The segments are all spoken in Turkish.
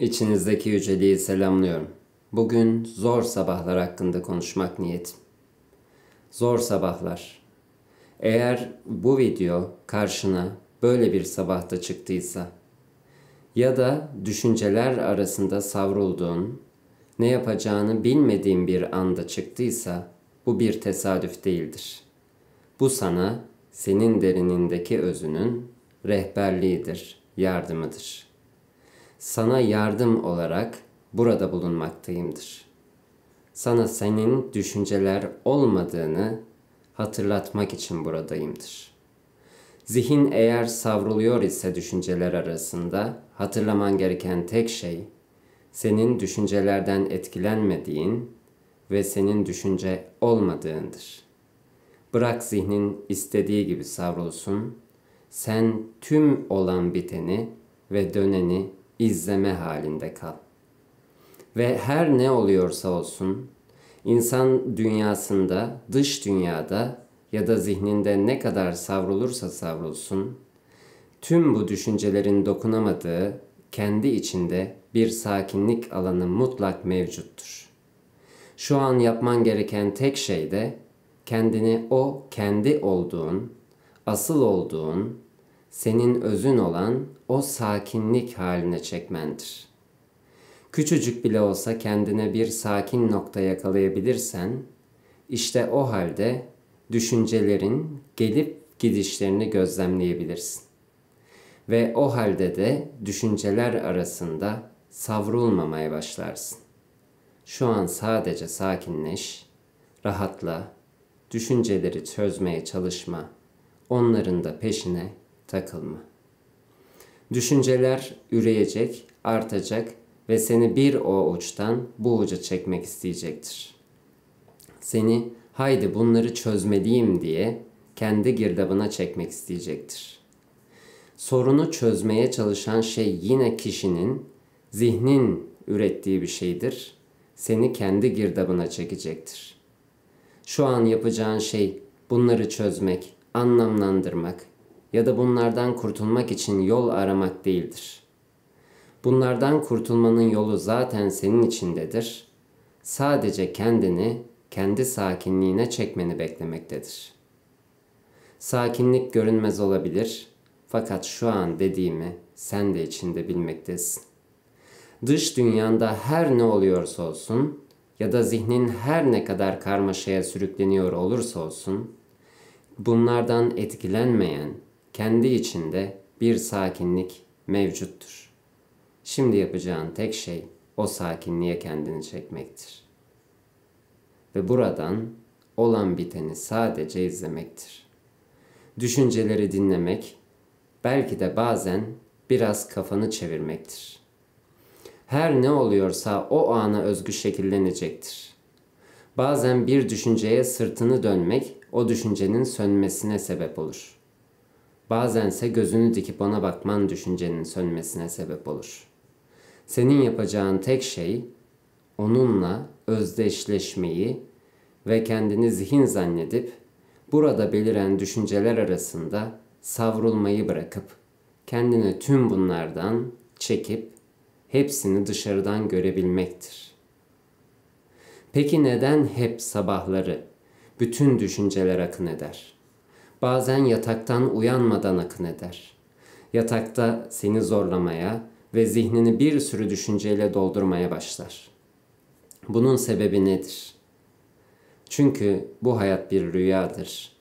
İçinizdeki yüceliği selamlıyorum. Bugün zor sabahlar hakkında konuşmak niyetim. Zor sabahlar. Eğer bu video karşına böyle bir sabahta çıktıysa ya da düşünceler arasında savrulduğun, ne yapacağını bilmediğin bir anda çıktıysa bu bir tesadüf değildir. Bu sana senin derinindeki özünün rehberliğidir, yardımıdır.'' sana yardım olarak burada bulunmaktayımdır. Sana senin düşünceler olmadığını hatırlatmak için buradayımdır. Zihin eğer savruluyor ise düşünceler arasında hatırlaman gereken tek şey senin düşüncelerden etkilenmediğin ve senin düşünce olmadığındır. Bırak zihnin istediği gibi savrulsun. Sen tüm olan biteni ve döneni izleme halinde kal. Ve her ne oluyorsa olsun, insan dünyasında, dış dünyada ya da zihninde ne kadar savrulursa savrulsun, tüm bu düşüncelerin dokunamadığı kendi içinde bir sakinlik alanı mutlak mevcuttur. Şu an yapman gereken tek şey de kendini o kendi olduğun, asıl olduğun senin özün olan o sakinlik haline çekmendir. Küçücük bile olsa kendine bir sakin nokta yakalayabilirsen, işte o halde düşüncelerin gelip gidişlerini gözlemleyebilirsin. Ve o halde de düşünceler arasında savrulmamaya başlarsın. Şu an sadece sakinleş, rahatla, düşünceleri çözmeye çalışma, onların da peşine takılma. Düşünceler üreyecek, artacak ve seni bir o uçtan bu uca çekmek isteyecektir. Seni haydi bunları çözmeliyim diye kendi girdabına çekmek isteyecektir. Sorunu çözmeye çalışan şey yine kişinin, zihnin ürettiği bir şeydir. Seni kendi girdabına çekecektir. Şu an yapacağın şey bunları çözmek, anlamlandırmak, ya da bunlardan kurtulmak için yol aramak değildir. Bunlardan kurtulmanın yolu zaten senin içindedir. Sadece kendini kendi sakinliğine çekmeni beklemektedir. Sakinlik görünmez olabilir fakat şu an dediğimi sen de içinde bilmektesin. Dış dünyanda her ne oluyorsa olsun ya da zihnin her ne kadar karmaşaya sürükleniyor olursa olsun bunlardan etkilenmeyen kendi içinde bir sakinlik mevcuttur. Şimdi yapacağın tek şey o sakinliğe kendini çekmektir. Ve buradan olan biteni sadece izlemektir. Düşünceleri dinlemek, belki de bazen biraz kafanı çevirmektir. Her ne oluyorsa o ana özgü şekillenecektir. Bazen bir düşünceye sırtını dönmek o düşüncenin sönmesine sebep olur.'' Bazense gözünü dikip ona bakman düşüncenin sönmesine sebep olur. Senin yapacağın tek şey onunla özdeşleşmeyi ve kendini zihin zannedip burada beliren düşünceler arasında savrulmayı bırakıp kendini tüm bunlardan çekip hepsini dışarıdan görebilmektir. Peki neden hep sabahları bütün düşünceler akın eder?'' bazen yataktan uyanmadan akın eder. Yatakta seni zorlamaya ve zihnini bir sürü düşünceyle doldurmaya başlar. Bunun sebebi nedir? Çünkü bu hayat bir rüyadır.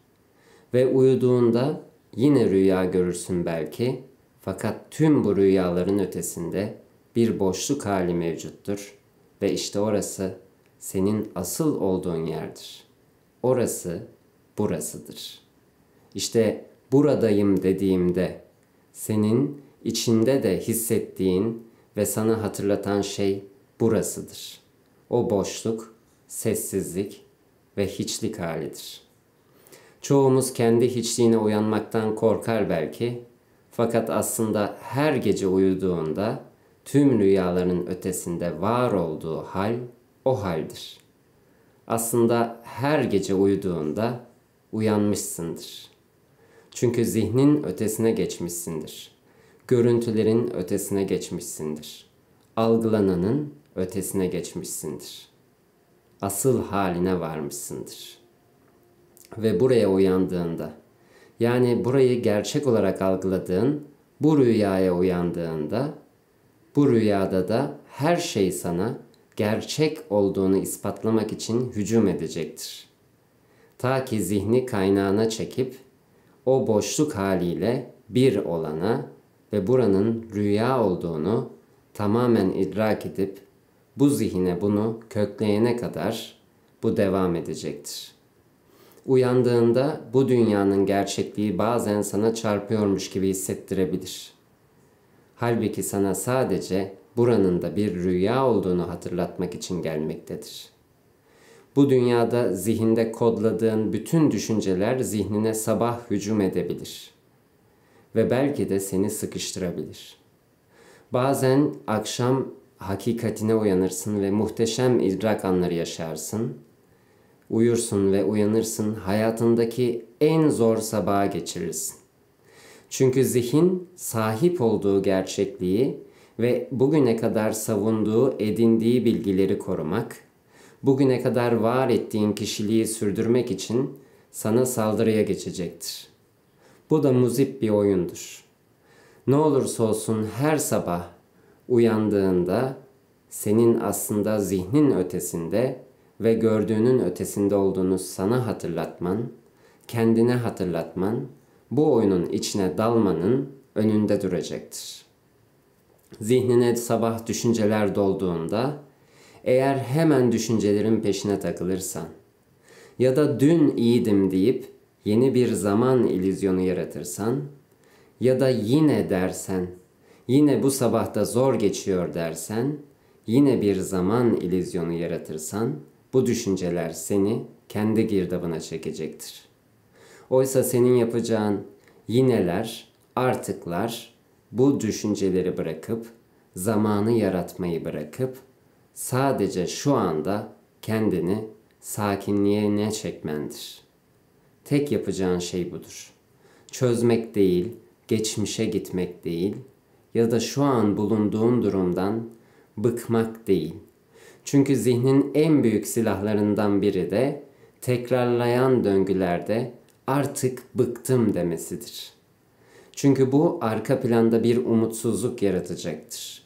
Ve uyuduğunda yine rüya görürsün belki fakat tüm bu rüyaların ötesinde bir boşluk hali mevcuttur ve işte orası senin asıl olduğun yerdir. Orası burasıdır.'' İşte buradayım dediğimde senin içinde de hissettiğin ve sana hatırlatan şey burasıdır. O boşluk, sessizlik ve hiçlik halidir. Çoğumuz kendi hiçliğine uyanmaktan korkar belki fakat aslında her gece uyuduğunda tüm rüyaların ötesinde var olduğu hal o haldir. Aslında her gece uyuduğunda uyanmışsındır.'' Çünkü zihnin ötesine geçmişsindir. Görüntülerin ötesine geçmişsindir. Algılananın ötesine geçmişsindir. Asıl haline varmışsındır. Ve buraya uyandığında, yani burayı gerçek olarak algıladığın bu rüyaya uyandığında, bu rüyada da her şey sana gerçek olduğunu ispatlamak için hücum edecektir. Ta ki zihni kaynağına çekip o boşluk haliyle bir olana ve buranın rüya olduğunu tamamen idrak edip bu zihine bunu kökleyene kadar bu devam edecektir. Uyandığında bu dünyanın gerçekliği bazen sana çarpıyormuş gibi hissettirebilir. Halbuki sana sadece buranın da bir rüya olduğunu hatırlatmak için gelmektedir.'' Bu dünyada zihinde kodladığın bütün düşünceler zihnine sabah hücum edebilir ve belki de seni sıkıştırabilir. Bazen akşam hakikatine uyanırsın ve muhteşem idrak anları yaşarsın. Uyursun ve uyanırsın, hayatındaki en zor sabaha geçirirsin. Çünkü zihin sahip olduğu gerçekliği ve bugüne kadar savunduğu, edindiği bilgileri korumak bugüne kadar var ettiğin kişiliği sürdürmek için sana saldırıya geçecektir. Bu da muzip bir oyundur. Ne olursa olsun her sabah uyandığında senin aslında zihnin ötesinde ve gördüğünün ötesinde olduğunu sana hatırlatman, kendine hatırlatman, bu oyunun içine dalmanın önünde duracaktır. Zihnine sabah düşünceler dolduğunda eğer hemen düşüncelerin peşine takılırsan ya da dün iyiydim deyip yeni bir zaman ilüzyonu yaratırsan ya da yine dersen, yine bu sabahta zor geçiyor dersen, yine bir zaman ilüzyonu yaratırsan bu düşünceler seni kendi girdabına çekecektir. Oysa senin yapacağın yineler, artıklar bu düşünceleri bırakıp zamanı yaratmayı bırakıp sadece şu anda kendini sakinliğine çekmendir. Tek yapacağın şey budur. Çözmek değil, geçmişe gitmek değil ya da şu an bulunduğun durumdan bıkmak değil. Çünkü zihnin en büyük silahlarından biri de tekrarlayan döngülerde artık bıktım demesidir. Çünkü bu arka planda bir umutsuzluk yaratacaktır.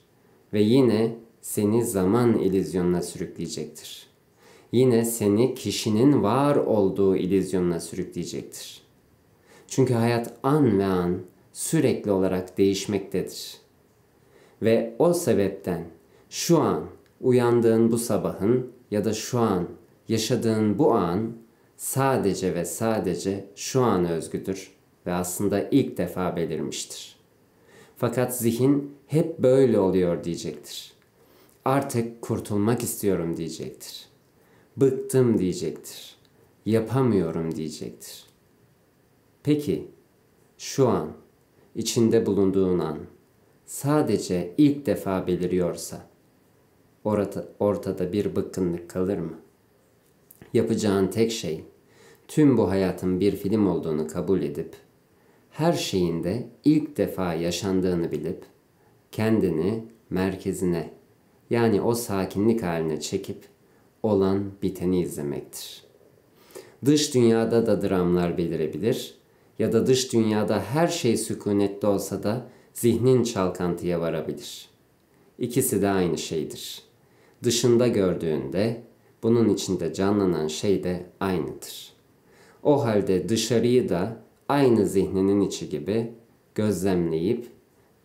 Ve yine seni zaman ilizyonuna sürükleyecektir. Yine seni kişinin var olduğu ilizyonuna sürükleyecektir. Çünkü hayat an ve an sürekli olarak değişmektedir. Ve o sebepten şu an uyandığın bu sabahın ya da şu an yaşadığın bu an sadece ve sadece şu an özgüdür ve aslında ilk defa belirmiştir. Fakat zihin hep böyle oluyor diyecektir artık kurtulmak istiyorum diyecektir. Bıktım diyecektir. Yapamıyorum diyecektir. Peki şu an içinde bulunduğun an sadece ilk defa beliriyorsa orada, ortada bir bıkkınlık kalır mı? Yapacağın tek şey tüm bu hayatın bir film olduğunu kabul edip her şeyinde ilk defa yaşandığını bilip kendini merkezine yani o sakinlik haline çekip olan biteni izlemektir. Dış dünyada da dramlar belirebilir ya da dış dünyada her şey sükunette olsa da zihnin çalkantıya varabilir. İkisi de aynı şeydir. Dışında gördüğünde bunun içinde canlanan şey de aynıdır. O halde dışarıyı da aynı zihninin içi gibi gözlemleyip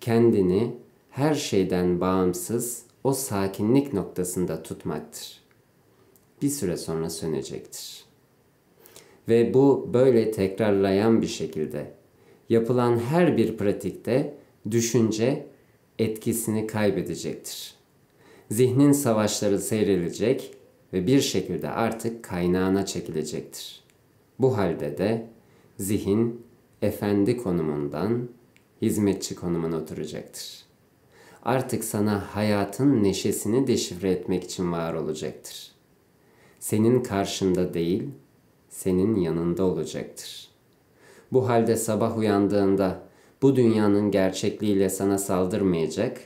kendini her şeyden bağımsız o sakinlik noktasında tutmaktır. Bir süre sonra sönecektir. Ve bu böyle tekrarlayan bir şekilde yapılan her bir pratikte düşünce etkisini kaybedecektir. Zihnin savaşları seyredilecek ve bir şekilde artık kaynağına çekilecektir. Bu halde de zihin efendi konumundan hizmetçi konumuna oturacaktır artık sana hayatın neşesini deşifre etmek için var olacaktır. Senin karşında değil, senin yanında olacaktır. Bu halde sabah uyandığında bu dünyanın gerçekliğiyle sana saldırmayacak,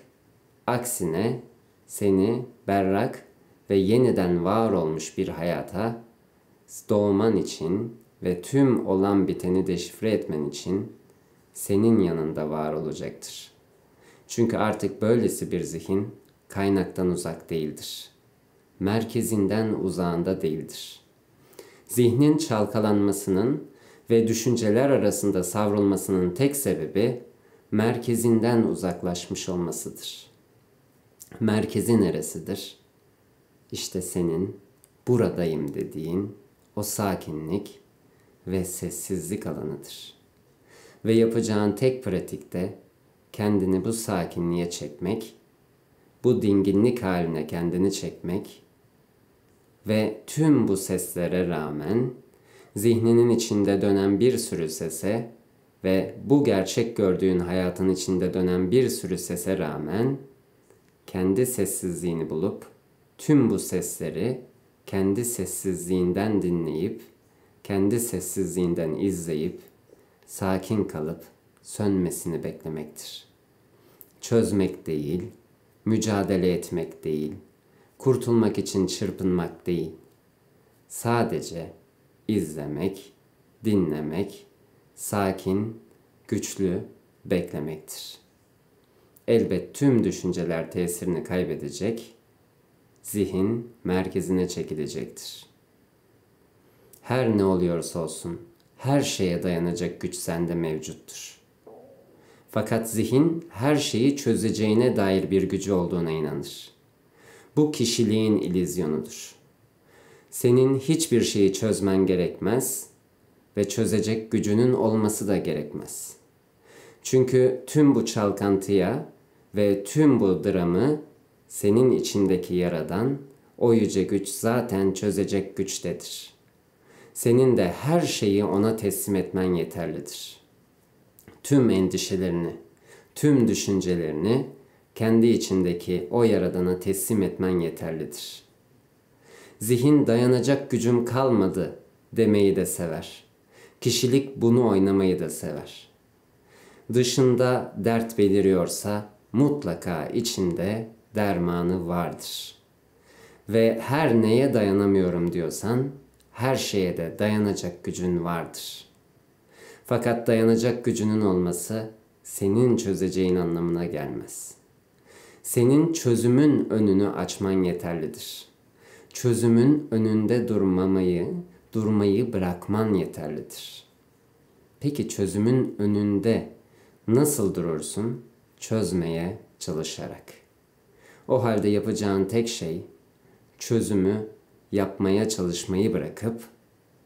aksine seni berrak ve yeniden var olmuş bir hayata doğman için ve tüm olan biteni deşifre etmen için senin yanında var olacaktır. Çünkü artık böylesi bir zihin kaynaktan uzak değildir. Merkezinden uzağında değildir. Zihnin çalkalanmasının ve düşünceler arasında savrulmasının tek sebebi merkezinden uzaklaşmış olmasıdır. Merkezi neresidir? İşte senin buradayım dediğin o sakinlik ve sessizlik alanıdır. Ve yapacağın tek pratikte kendini bu sakinliğe çekmek, bu dinginlik haline kendini çekmek ve tüm bu seslere rağmen zihninin içinde dönen bir sürü sese ve bu gerçek gördüğün hayatın içinde dönen bir sürü sese rağmen kendi sessizliğini bulup tüm bu sesleri kendi sessizliğinden dinleyip, kendi sessizliğinden izleyip, sakin kalıp sönmesini beklemektir. Çözmek değil, mücadele etmek değil, kurtulmak için çırpınmak değil. Sadece izlemek, dinlemek, sakin, güçlü beklemektir. Elbet tüm düşünceler tesirini kaybedecek, zihin merkezine çekilecektir. Her ne oluyorsa olsun, her şeye dayanacak güç sende mevcuttur.'' Fakat zihin her şeyi çözeceğine dair bir gücü olduğuna inanır. Bu kişiliğin ilizyonudur. Senin hiçbir şeyi çözmen gerekmez ve çözecek gücünün olması da gerekmez. Çünkü tüm bu çalkantıya ve tüm bu dramı senin içindeki yaradan o yüce güç zaten çözecek güçtedir. Senin de her şeyi ona teslim etmen yeterlidir.'' tüm endişelerini, tüm düşüncelerini kendi içindeki o yaradana teslim etmen yeterlidir. Zihin dayanacak gücüm kalmadı demeyi de sever. Kişilik bunu oynamayı da sever. Dışında dert beliriyorsa mutlaka içinde dermanı vardır. Ve her neye dayanamıyorum diyorsan her şeye de dayanacak gücün vardır.'' Fakat dayanacak gücünün olması senin çözeceğin anlamına gelmez. Senin çözümün önünü açman yeterlidir. Çözümün önünde durmamayı, durmayı bırakman yeterlidir. Peki çözümün önünde nasıl durursun? Çözmeye çalışarak. O halde yapacağın tek şey çözümü yapmaya çalışmayı bırakıp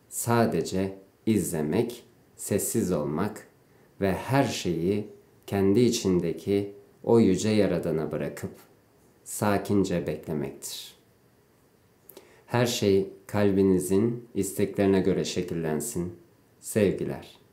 sadece izlemek sessiz olmak ve her şeyi kendi içindeki o yüce yaradana bırakıp sakince beklemektir. Her şey kalbinizin isteklerine göre şekillensin. Sevgiler.